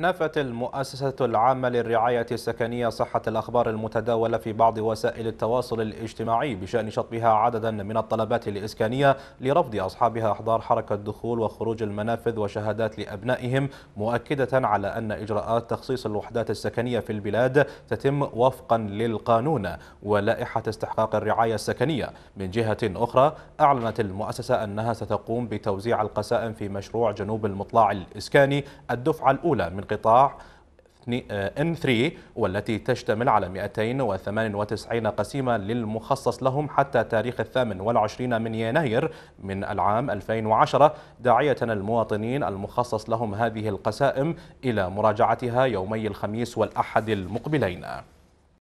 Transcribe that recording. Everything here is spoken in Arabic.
نفت المؤسسة العامة للرعاية السكنية صحة الأخبار المتداولة في بعض وسائل التواصل الاجتماعي بشأن شطبها عددا من الطلبات الإسكانية لرفض أصحابها إحضار حركة دخول وخروج المنافذ وشهادات لأبنائهم مؤكدة على أن إجراءات تخصيص الوحدات السكنية في البلاد تتم وفقا للقانون ولائحة استحقاق الرعاية السكنية من جهة أخرى أعلنت المؤسسة أنها ستقوم بتوزيع القسائم في مشروع جنوب المطلع الإسكاني الدفعة الأولى من قطاع آه، N3 والتي تشتمل على 298 قسيمة للمخصص لهم حتى تاريخ الثامن والعشرين من يناير من العام 2010 داعية المواطنين المخصص لهم هذه القسائم إلى مراجعتها يومي الخميس والأحد المقبلين